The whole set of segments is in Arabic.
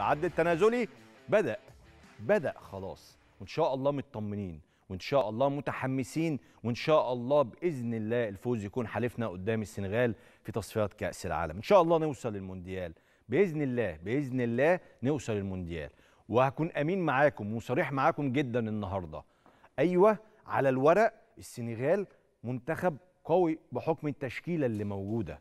والعد التنازلي بدأ بدأ خلاص وإن شاء الله مطمنين وإن شاء الله متحمسين وإن شاء الله بإذن الله الفوز يكون حليفنا قدام السنغال في تصفيات كأس العالم إن شاء الله نوصل للمونديال بإذن الله بإذن الله نوصل للمونديال وهكون أمين معاكم وصريح معاكم جدا النهاردة أيوة على الورق السنغال منتخب قوي بحكم التشكيلة اللي موجودة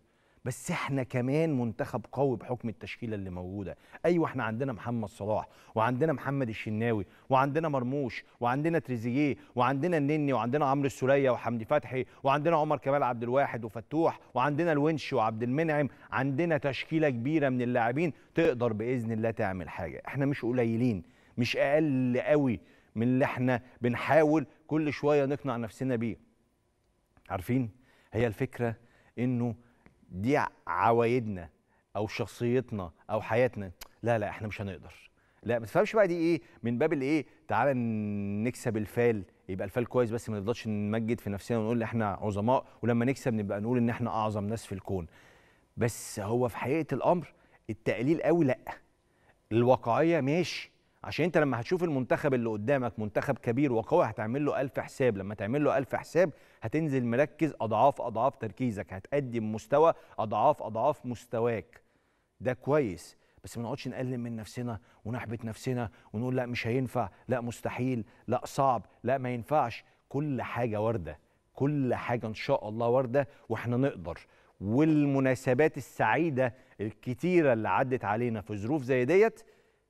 بس احنا كمان منتخب قوي بحكم التشكيله اللي موجوده ايوه احنا عندنا محمد صلاح وعندنا محمد الشناوي وعندنا مرموش وعندنا تريزيجيه وعندنا النني وعندنا عمرو السوليه وحمدي فتحي وعندنا عمر كمال عبد الواحد وفتوح وعندنا الونش وعبد المنعم عندنا تشكيله كبيره من اللاعبين تقدر باذن الله تعمل حاجه احنا مش قليلين مش اقل قوي من اللي احنا بنحاول كل شويه نقنع نفسنا بيه عارفين هي الفكره انه دي عوايدنا او شخصيتنا او حياتنا لا لا احنا مش هنقدر لا ما تفهمش بقى دي ايه من باب الايه تعالى نكسب الفال يبقى الفال كويس بس ما نفضلش نمجد في نفسنا ونقول احنا عظماء ولما نكسب نبقى نقول ان احنا اعظم ناس في الكون بس هو في حقيقه الامر التقليل قوي لا الواقعيه ماشي عشان انت لما هتشوف المنتخب اللي قدامك منتخب كبير وقوي هتعمل له 1000 حساب لما تعمل له 1000 حساب هتنزل مركز اضعاف اضعاف تركيزك هتقدم مستوى اضعاف اضعاف مستواك ده كويس بس ما نقعدش نقلل من نفسنا ونحبط نفسنا ونقول لا مش هينفع لا مستحيل لا صعب لا ما ينفعش كل حاجه وارده كل حاجه ان شاء الله وارده واحنا نقدر والمناسبات السعيده الكتيره اللي عدت علينا في ظروف زي ديت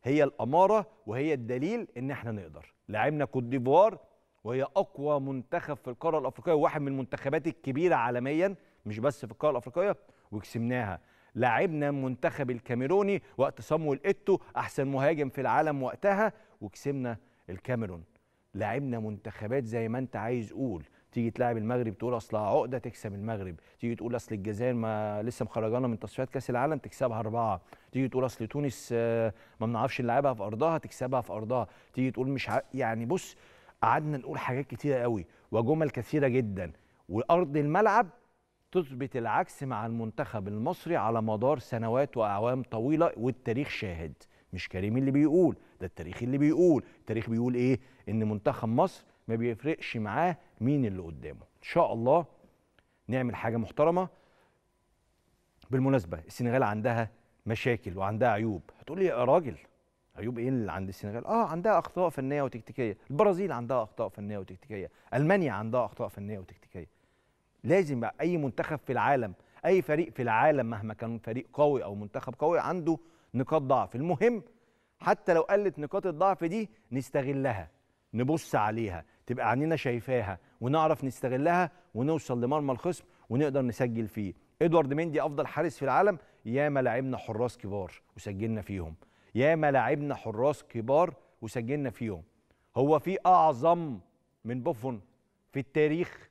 هي الاماره وهي الدليل ان احنا نقدر لعبنا كوت ديفوار وهي اقوى منتخب في القاره الافريقيه وواحد من المنتخبات الكبيره عالميا مش بس في القاره الافريقيه وكسبناها لعبنا منتخب الكاميروني وقت صامويل ايتو احسن مهاجم في العالم وقتها وكسبنا الكاميرون لعبنا منتخبات زي ما انت عايز قول تيجي تلاعب المغرب تقول اصل عقده تكسب المغرب تيجي تقول اصل الجزائر ما لسه مخرجانا من تصفيات كاس العالم تكسبها اربعه تيجي تقول اصل تونس آه، ما بنعرفش نلعبها في ارضها تكسبها في ارضها تيجي تقول مش ع... يعني بص قعدنا نقول حاجات كتيره قوي وجمل كثيره جدا وارض الملعب تثبت العكس مع المنتخب المصري على مدار سنوات واعوام طويله والتاريخ شاهد مش كريم اللي بيقول ده التاريخ اللي بيقول التاريخ بيقول ايه ان منتخب مصر ما بيفرقش معاه مين اللي قدامه ان شاء الله نعمل حاجه محترمه بالمناسبه السنغال عندها مشاكل وعندها عيوب هتقول لي يا راجل عيوب ايه اللي عند السنغال اه عندها اخطاء فنيه وتكتيكيه البرازيل عندها اخطاء فنيه وتكتيكيه المانيا عندها اخطاء فنيه وتكتيكيه لازم اي منتخب في العالم اي فريق في العالم مهما كان فريق قوي او منتخب قوي عنده نقاط ضعف المهم حتى لو قلت نقاط الضعف دي نستغلها نبص عليها تبقى عينينا شايفاها ونعرف نستغلها ونوصل لمرمى الخصم ونقدر نسجل فيه ادوارد ميندي افضل حارس في العالم ياما لعبنا حراس كبار وسجلنا فيهم ياما لعبنا حراس كبار وسجلنا فيهم هو في اعظم من بوفون في التاريخ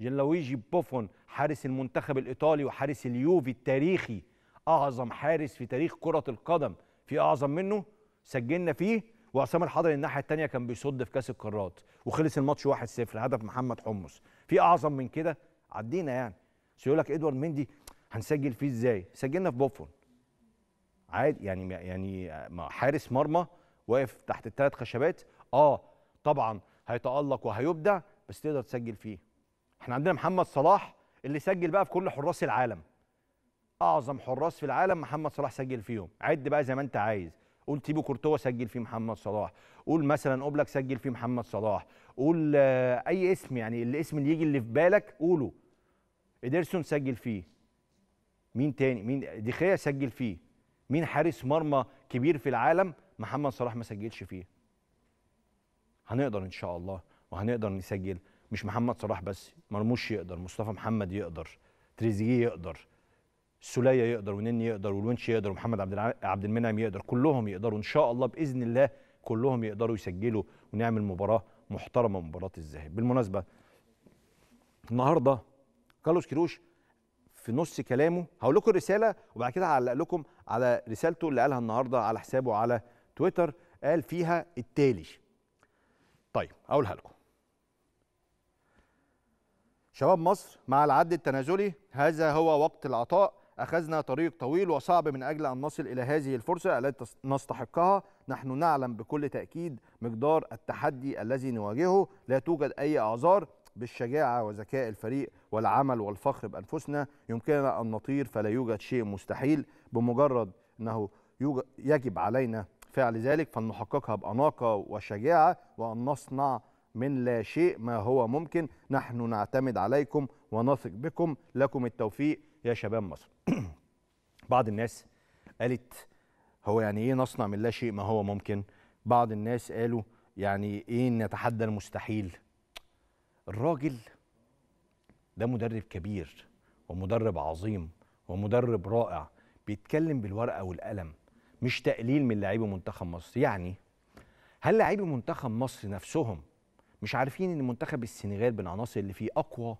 جلاويجي بوفون حارس المنتخب الايطالي وحارس اليوفي التاريخي اعظم حارس في تاريخ كره القدم في اعظم منه سجلنا فيه وعصام الحضري الناحيه الثانيه كان بيصد في كاس القارات وخلص الماتش 1-0 هدف محمد حمص في اعظم من كده عدينا يعني بس يقول لك ادوارد مندي هنسجل فيه ازاي سجلنا في بوفون عادي يعني يعني حارس مرمى واقف تحت الثلاث خشبات اه طبعا هيتالق وهيبدع بس تقدر تسجل فيه احنا عندنا محمد صلاح اللي سجل بقى في كل حراس العالم اعظم حراس في العالم محمد صلاح سجل فيهم عد بقى زي ما انت عايز قول تيبو كورتوا سجل فيه محمد صلاح قول مثلا اوبلاك سجل فيه محمد صلاح قول آه، اي اسم يعني الاسم اللي يجي اللي في بالك قوله ادرسون سجل فيه مين تاني مين دخيا سجل فيه مين حارس مرمى كبير في العالم محمد صلاح ما سجلش فيه هنقدر ان شاء الله وهنقدر نسجل مش محمد صلاح بس مرموش يقدر مصطفى محمد يقدر تريزيجيه يقدر سوليه يقدر ونني يقدر والونش يقدر ومحمد عبد عبد المنعم يقدر كلهم يقدروا ان شاء الله باذن الله كلهم يقدروا يسجلوا ونعمل مباراه محترمه مباراه الذهاب بالمناسبه النهارده كارلوس كيروش في نص كلامه هقول لكم الرساله وبعد كده هعلق لكم على رسالته اللي قالها النهارده على حسابه على تويتر قال فيها التالي طيب اقولها لكم شباب مصر مع العد التنازلي هذا هو وقت العطاء أخذنا طريق طويل وصعب من أجل أن نصل إلى هذه الفرصة التي نستحقها نحن نعلم بكل تأكيد مقدار التحدي الذي نواجهه لا توجد أي أعذار بالشجاعة وذكاء الفريق والعمل والفخر بأنفسنا يمكننا أن نطير فلا يوجد شيء مستحيل بمجرد أنه يجب علينا فعل ذلك فلنحققها بأناقة وشجاعة وأن نصنع من لا شيء ما هو ممكن نحن نعتمد عليكم ونثق بكم لكم التوفيق يا شباب مصر بعض الناس قالت هو يعني ايه نصنع من لا شيء ما هو ممكن بعض الناس قالوا يعني ايه نتحدى المستحيل الراجل ده مدرب كبير ومدرب عظيم ومدرب رائع بيتكلم بالورقه والقلم مش تقليل من لعيبه منتخب مصر يعني هل لعيبه منتخب مصر نفسهم مش عارفين ان منتخب السنغال بالعناصر اللي فيه اقوى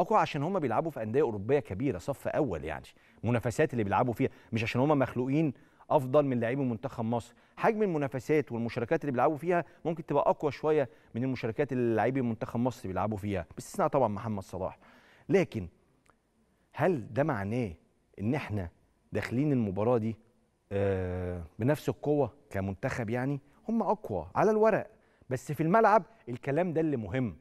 اقوى عشان هم بيلعبوا في انديه اوروبيه كبيره صف اول يعني المنافسات اللي بيلعبوا فيها مش عشان هم مخلوقين افضل من لاعبي منتخب مصر حجم المنافسات والمشاركات اللي بيلعبوا فيها ممكن تبقى اقوى شويه من المشاركات اللي لاعبي منتخب مصر بيلعبوا فيها باستثناء طبعا محمد صلاح لكن هل ده معناه ان احنا داخلين المباراه دي آه، بنفس القوه كمنتخب يعني هم اقوى على الورق بس في الملعب الكلام ده اللي مهم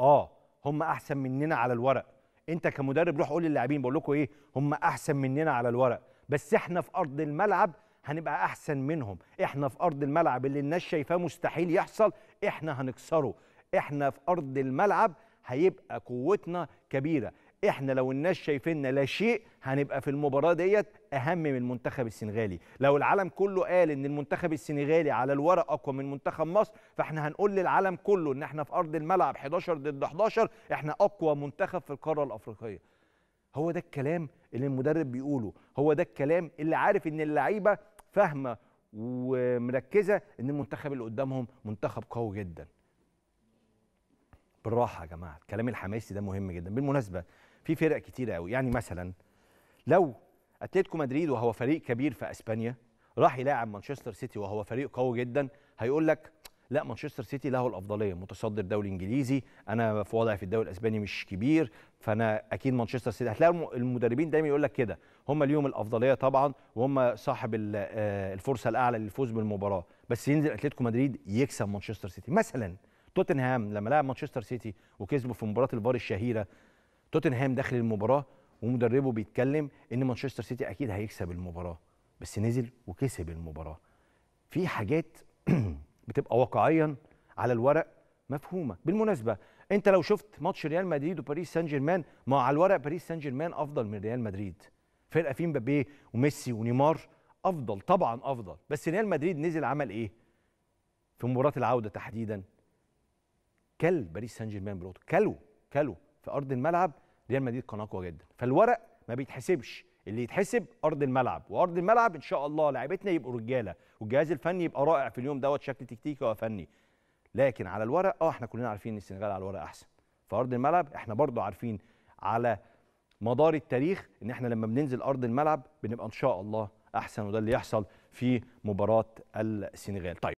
اه هم احسن مننا على الورق انت كمدرب روح قول للاعبين بقول لكم ايه هم احسن مننا على الورق بس احنا في ارض الملعب هنبقى احسن منهم احنا في ارض الملعب اللي الناس شايفاه مستحيل يحصل احنا هنكسره احنا في ارض الملعب هيبقى قوتنا كبيره احنا لو الناس شايفيننا لا شيء هنبقى في المباراه ديت اهم من المنتخب السنغالي لو العالم كله قال ان المنتخب السنغالي على الورق اقوى من منتخب مصر فاحنا هنقول للعالم كله ان احنا في ارض الملعب 11 ضد 11 احنا اقوى منتخب في القاره الافريقيه هو ده الكلام اللي المدرب بيقوله هو ده الكلام اللي عارف ان اللعيبه فاهمه ومركزه ان المنتخب اللي قدامهم منتخب قوي جدا بالراحه يا جماعه الكلام الحماسي ده مهم جدا بالمناسبه في فرق كتيره قوي يعني مثلا لو اتلتيكو مدريد وهو فريق كبير في اسبانيا راح يلاعب مانشستر سيتي وهو فريق قوي جدا هيقول لك لا مانشستر سيتي له الافضليه متصدر دوري انجليزي انا في وضعي في الدوري الاسباني مش كبير فانا اكيد مانشستر سيتي هتلاقي المدربين دايما يقول لك كده هم اليوم الافضليه طبعا وهم صاحب آه، الفرصه الاعلى للفوز بالمباراه بس ينزل اتلتيكو مدريد يكسب مانشستر سيتي مثلا توتنهام لما لعب مانشستر سيتي وكسبه في مباراه الفار الشهيره توتنهام داخل المباراه ومدربه بيتكلم ان مانشستر سيتي اكيد هيكسب المباراه بس نزل وكسب المباراه في حاجات بتبقى واقعيا على الورق مفهومه بالمناسبه انت لو شفت ماتش ريال مدريد وباريس سان جيرمان ما على الورق باريس سان جيرمان افضل من ريال مدريد فرقه فيه مبابي وميسي ونيمار افضل طبعا افضل بس ريال مدريد نزل عمل ايه في مباراه العوده تحديدا كل باريس سان جيرمان بلوتو كلو كلو في ارض الملعب ريال مدريد كان اقوى جدا فالورق ما بيتحسبش اللي يتحسب ارض الملعب وارض الملعب ان شاء الله لاعيبتنا يبقوا رجاله والجهاز الفني يبقى رائع في اليوم دوت شكل تكتيكي وفني لكن على الورق اه احنا كلنا عارفين ان السنغال على الورق احسن في ارض الملعب احنا برضو عارفين على مدار التاريخ ان احنا لما بننزل ارض الملعب بنبقى ان شاء الله احسن وده اللي يحصل في مباراه السنغال طيب